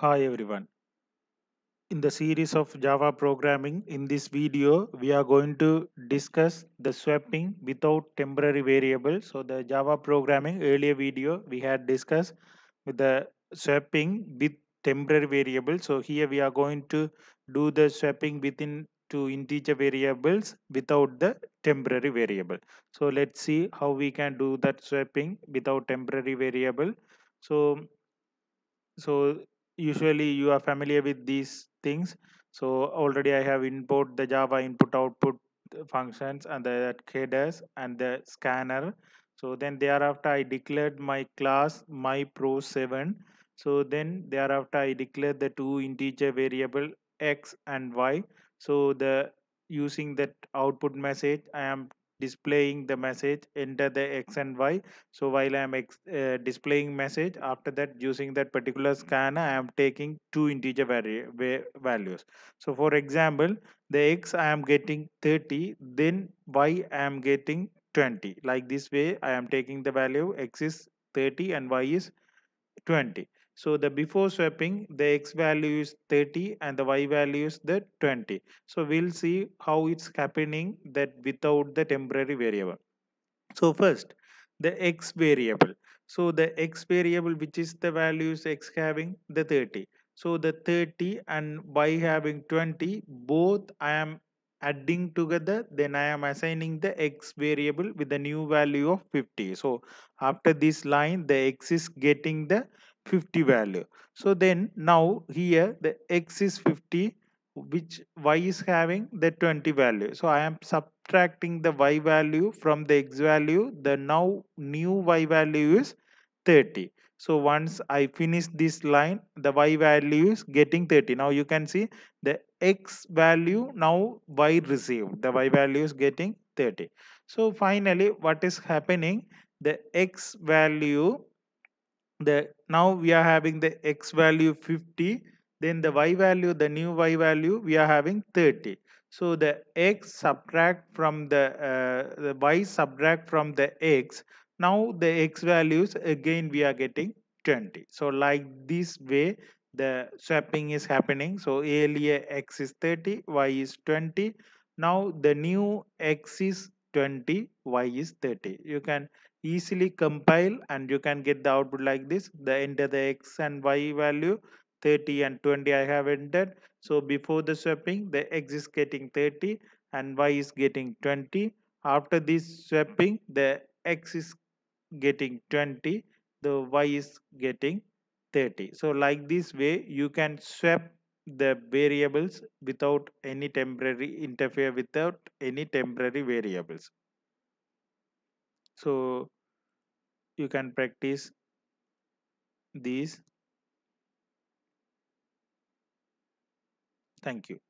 Hi everyone. In the series of Java programming, in this video, we are going to discuss the swapping without temporary variable. So the Java programming earlier video, we had discussed with the swapping with temporary variable. So here we are going to do the swapping within two integer variables without the temporary variable. So let's see how we can do that swapping without temporary variable. So so usually you are familiar with these things so already i have import the java input output uh, functions and the headers and the scanner so then thereafter i declared my class my pro 7 so then thereafter i declare the two integer variable x and y so the using that output message i am displaying the message enter the x and y so while i am uh, displaying message after that using that particular scanner i am taking two integer values so for example the x i am getting 30 then y i am getting 20 like this way i am taking the value x is 30 and y is 20 so the before swapping, the x value is 30 and the y value is the 20. So we'll see how it's happening that without the temporary variable. So first, the x variable. So the x variable, which is the values x having the 30. So the 30 and by having 20, both I am adding together then i am assigning the x variable with the new value of 50 so after this line the x is getting the 50 value so then now here the x is 50 which y is having the 20 value so i am subtracting the y value from the x value the now new y value is 30 so once i finish this line the y value is getting 30 now you can see the x value now y received the y value is getting 30 so finally what is happening the x value the now we are having the x value 50 then the y value the new y value we are having 30 so the x subtract from the uh, the y subtract from the x now the x values again we are getting 20 so like this way the swapping is happening so earlier x is 30 y is 20 now the new x is 20 y is 30 you can easily compile and you can get the output like this the enter the x and y value 30 and 20 i have entered so before the swapping the x is getting 30 and y is getting 20 after this swapping the x is getting 20 the y is getting 30 so like this way you can swap the variables without any temporary interfere without any temporary variables so you can practice these thank you